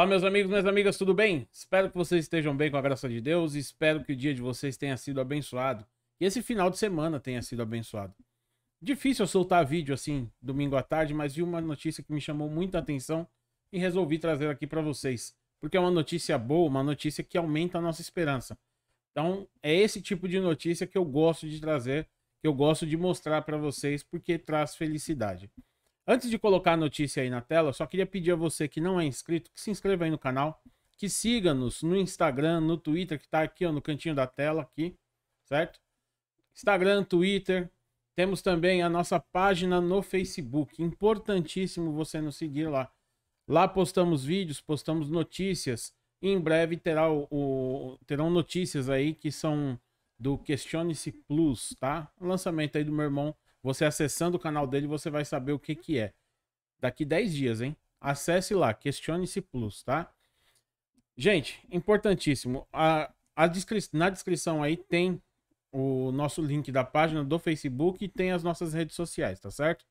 Olá, meus amigos, minhas amigas, tudo bem? Espero que vocês estejam bem com a graça de Deus e espero que o dia de vocês tenha sido abençoado. E esse final de semana tenha sido abençoado. Difícil eu soltar vídeo assim, domingo à tarde, mas vi uma notícia que me chamou muita atenção e resolvi trazer aqui para vocês. Porque é uma notícia boa, uma notícia que aumenta a nossa esperança. Então, é esse tipo de notícia que eu gosto de trazer, que eu gosto de mostrar para vocês, porque traz felicidade. Antes de colocar a notícia aí na tela, só queria pedir a você que não é inscrito, que se inscreva aí no canal, que siga-nos no Instagram, no Twitter, que tá aqui ó, no cantinho da tela, aqui, certo? Instagram, Twitter. Temos também a nossa página no Facebook. Importantíssimo você nos seguir lá. Lá postamos vídeos, postamos notícias. em breve terá o, o, terão notícias aí que são do Questione-se Plus, tá? O lançamento aí do meu irmão você acessando o canal dele, você vai saber o que que é. Daqui 10 dias, hein? Acesse lá, Questione-se Plus, tá? Gente, importantíssimo. A, a descri na descrição aí tem o nosso link da página do Facebook e tem as nossas redes sociais, tá certo?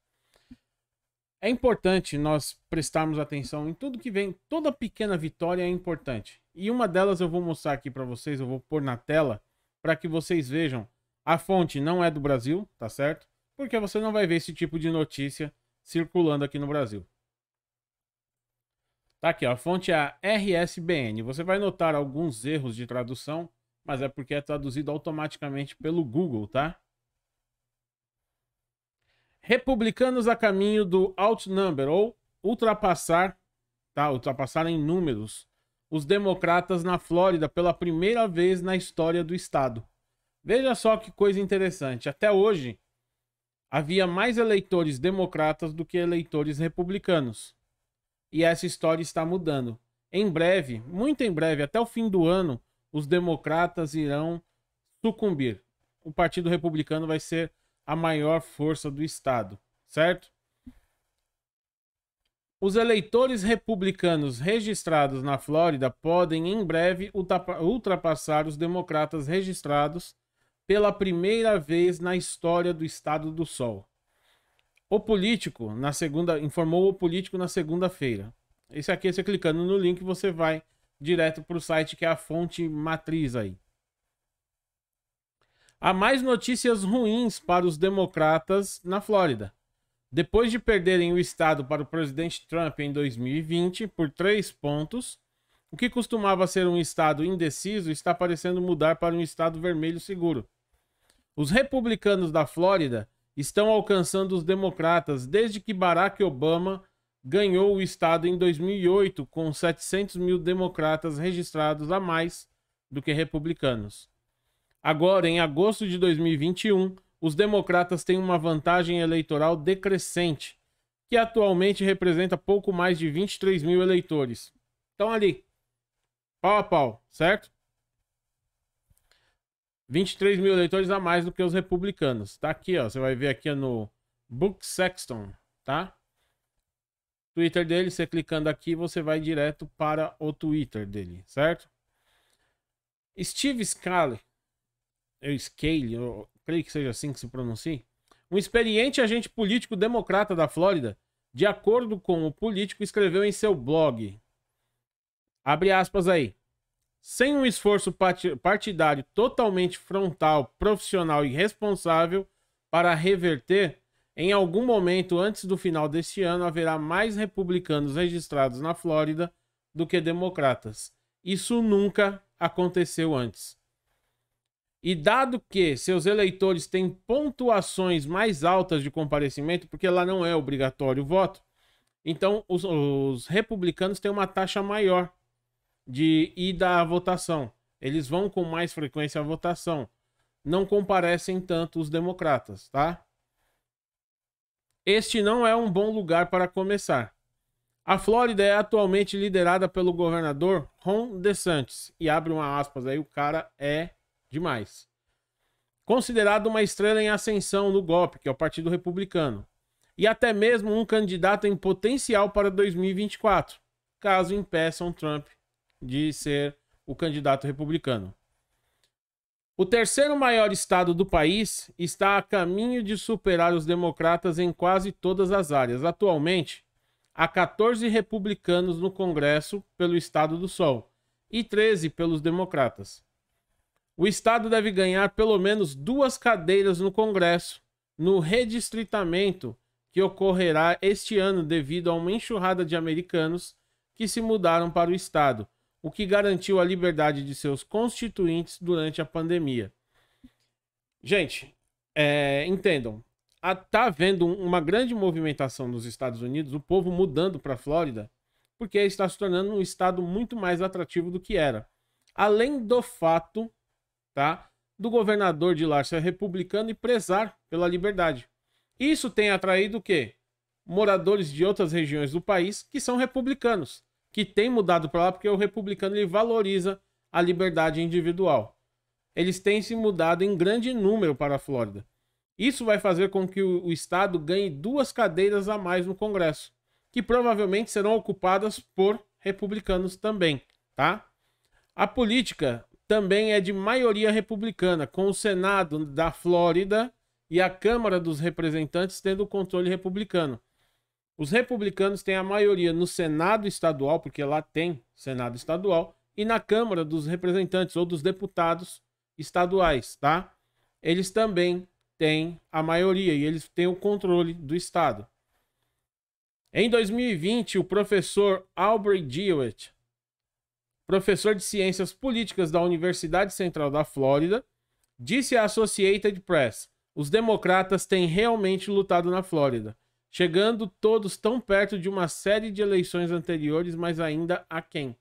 É importante nós prestarmos atenção em tudo que vem, toda pequena vitória é importante. E uma delas eu vou mostrar aqui para vocês, eu vou pôr na tela para que vocês vejam. A fonte não é do Brasil, tá certo? porque você não vai ver esse tipo de notícia circulando aqui no Brasil. Tá aqui, ó, a fonte é a RSBN. Você vai notar alguns erros de tradução, mas é porque é traduzido automaticamente pelo Google, tá? Republicanos a caminho do outnumber ou ultrapassar, tá? Ultrapassar em números os democratas na Flórida pela primeira vez na história do estado. Veja só que coisa interessante. Até hoje, havia mais eleitores democratas do que eleitores republicanos. E essa história está mudando. Em breve, muito em breve, até o fim do ano, os democratas irão sucumbir. O Partido Republicano vai ser a maior força do Estado, certo? Os eleitores republicanos registrados na Flórida podem em breve ultrapassar os democratas registrados pela primeira vez na história do Estado do Sol. O político na segunda informou o político na segunda-feira. Esse aqui, você clicando no link, você vai direto para o site que é a fonte matriz aí. Há mais notícias ruins para os democratas na Flórida. Depois de perderem o estado para o presidente Trump em 2020 por três pontos, o que costumava ser um estado indeciso está parecendo mudar para um estado vermelho seguro. Os republicanos da Flórida estão alcançando os democratas desde que Barack Obama ganhou o estado em 2008, com 700 mil democratas registrados a mais do que republicanos. Agora, em agosto de 2021, os democratas têm uma vantagem eleitoral decrescente, que atualmente representa pouco mais de 23 mil eleitores. Então, ali, pau a pau, certo? 23 mil eleitores a mais do que os republicanos. Tá aqui, ó. Você vai ver aqui no Book Sexton, tá? Twitter dele, você clicando aqui, você vai direto para o Twitter dele, certo? Steve Scale, eu Scale, eu creio que seja assim que se pronuncie, um experiente agente político democrata da Flórida, de acordo com o político, escreveu em seu blog, abre aspas aí, sem um esforço partidário totalmente frontal, profissional e responsável para reverter, em algum momento antes do final deste ano haverá mais republicanos registrados na Flórida do que democratas. Isso nunca aconteceu antes. E dado que seus eleitores têm pontuações mais altas de comparecimento, porque lá não é obrigatório o voto, então os, os republicanos têm uma taxa maior de ir à votação. Eles vão com mais frequência à votação. Não comparecem tanto os democratas, tá? Este não é um bom lugar para começar. A Flórida é atualmente liderada pelo governador Ron DeSantis. E abre uma aspas aí, o cara é demais. Considerado uma estrela em ascensão no golpe, que é o Partido Republicano. E até mesmo um candidato em potencial para 2024, caso impeçam Trump de ser o candidato republicano. O terceiro maior estado do país está a caminho de superar os democratas em quase todas as áreas. Atualmente, há 14 republicanos no Congresso pelo Estado do Sol e 13 pelos democratas. O estado deve ganhar pelo menos duas cadeiras no Congresso no redistritamento que ocorrerá este ano devido a uma enxurrada de americanos que se mudaram para o estado o que garantiu a liberdade de seus constituintes durante a pandemia. Gente, é, entendam, está havendo uma grande movimentação nos Estados Unidos, o povo mudando para a Flórida, porque está se tornando um estado muito mais atrativo do que era. Além do fato, tá, do governador de lá ser republicano e prezar pela liberdade. Isso tem atraído o quê? Moradores de outras regiões do país que são republicanos que tem mudado para lá, porque o republicano ele valoriza a liberdade individual. Eles têm se mudado em grande número para a Flórida. Isso vai fazer com que o, o Estado ganhe duas cadeiras a mais no Congresso, que provavelmente serão ocupadas por republicanos também, tá? A política também é de maioria republicana, com o Senado da Flórida e a Câmara dos Representantes tendo o controle republicano. Os republicanos têm a maioria no Senado estadual, porque lá tem Senado estadual, e na Câmara dos Representantes ou dos deputados estaduais, tá? Eles também têm a maioria e eles têm o controle do estado. Em 2020, o professor Albert Jewett, professor de ciências políticas da Universidade Central da Flórida, disse à Associated Press: "Os democratas têm realmente lutado na Flórida." chegando todos tão perto de uma série de eleições anteriores, mas ainda aquém.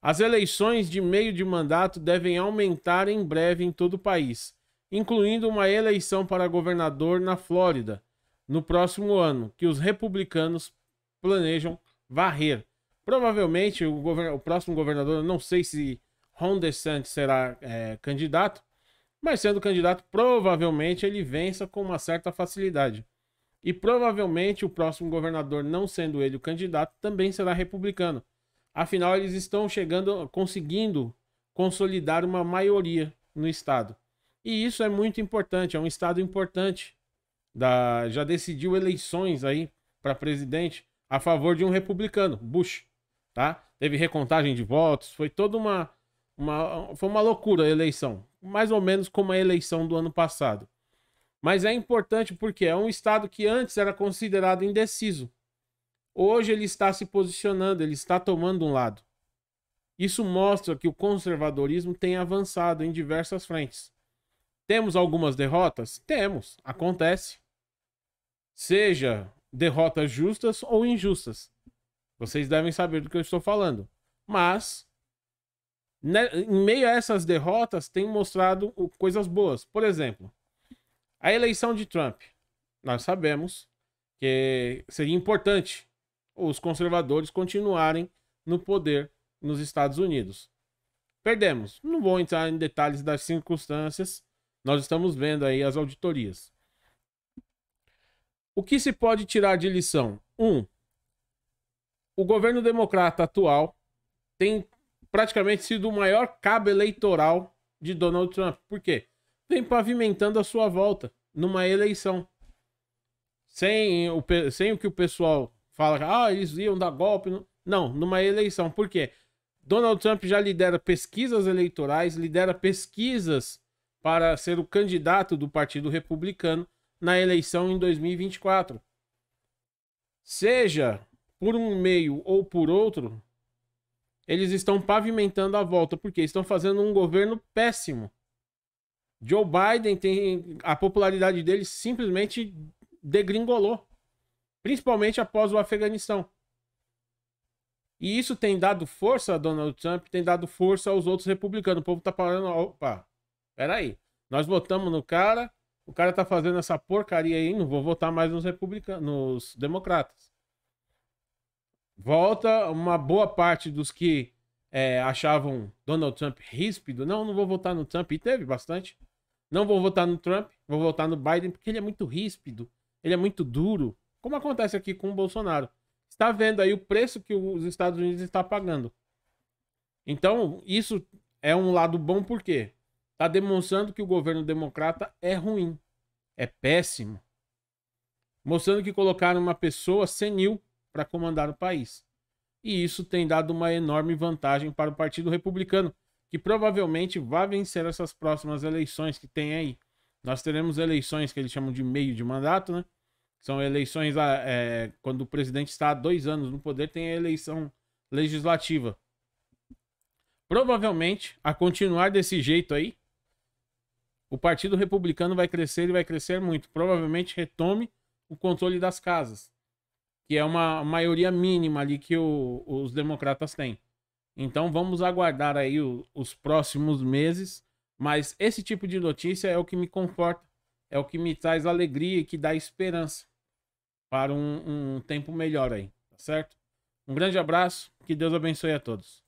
As eleições de meio de mandato devem aumentar em breve em todo o país, incluindo uma eleição para governador na Flórida no próximo ano, que os republicanos planejam varrer. Provavelmente o, govern o próximo governador, eu não sei se Ron DeSantis será é, candidato, mas sendo candidato, provavelmente ele vença com uma certa facilidade. E provavelmente o próximo governador, não sendo ele o candidato, também será republicano. Afinal, eles estão chegando, conseguindo consolidar uma maioria no estado. E isso é muito importante, é um estado importante. Da, já decidiu eleições aí para presidente a favor de um republicano, Bush, tá? Teve recontagem de votos, foi toda uma, uma foi uma loucura a eleição, mais ou menos como a eleição do ano passado. Mas é importante porque é um Estado que antes era considerado indeciso. Hoje ele está se posicionando, ele está tomando um lado. Isso mostra que o conservadorismo tem avançado em diversas frentes. Temos algumas derrotas? Temos, acontece. Seja derrotas justas ou injustas. Vocês devem saber do que eu estou falando. Mas, né, em meio a essas derrotas, tem mostrado coisas boas. Por exemplo, a eleição de Trump, nós sabemos que seria importante os conservadores continuarem no poder nos Estados Unidos. Perdemos. Não vou entrar em detalhes das circunstâncias. Nós estamos vendo aí as auditorias. O que se pode tirar de lição? Um, o governo democrata atual tem praticamente sido o maior cabo eleitoral de Donald Trump. Por quê? vem pavimentando a sua volta numa eleição. Sem o, sem o que o pessoal fala, ah, eles iam dar golpe. Não, numa eleição. Por quê? Donald Trump já lidera pesquisas eleitorais, lidera pesquisas para ser o candidato do Partido Republicano na eleição em 2024. Seja por um meio ou por outro, eles estão pavimentando a volta, porque estão fazendo um governo péssimo Joe Biden tem a popularidade dele simplesmente degringolou, principalmente após o Afeganistão. E isso tem dado força a Donald Trump, tem dado força aos outros republicanos. O povo tá falando: opa, peraí, nós votamos no cara, o cara tá fazendo essa porcaria aí, não vou votar mais nos republicanos, nos democratas. Volta uma boa parte dos que é, achavam Donald Trump ríspido. Não, não vou votar no Trump. E teve bastante. Não vou votar no Trump, vou votar no Biden, porque ele é muito ríspido, ele é muito duro. Como acontece aqui com o Bolsonaro. Está vendo aí o preço que os Estados Unidos está pagando. Então, isso é um lado bom porque está demonstrando que o governo democrata é ruim, é péssimo. Mostrando que colocaram uma pessoa senil para comandar o país. E isso tem dado uma enorme vantagem para o Partido Republicano, que provavelmente vai vencer essas próximas eleições que tem aí. Nós teremos eleições que eles chamam de meio de mandato, né? São eleições ah, é, quando o presidente está há dois anos no poder, tem a eleição legislativa. Provavelmente, a continuar desse jeito aí, o Partido Republicano vai crescer e vai crescer muito. Provavelmente retome o controle das casas, que é uma maioria mínima ali que o, os democratas têm. Então vamos aguardar aí o, os próximos meses. Mas esse tipo de notícia é o que me conforta, é o que me traz alegria e que dá esperança para um, um tempo melhor aí, tá certo? Um grande abraço, que Deus abençoe a todos.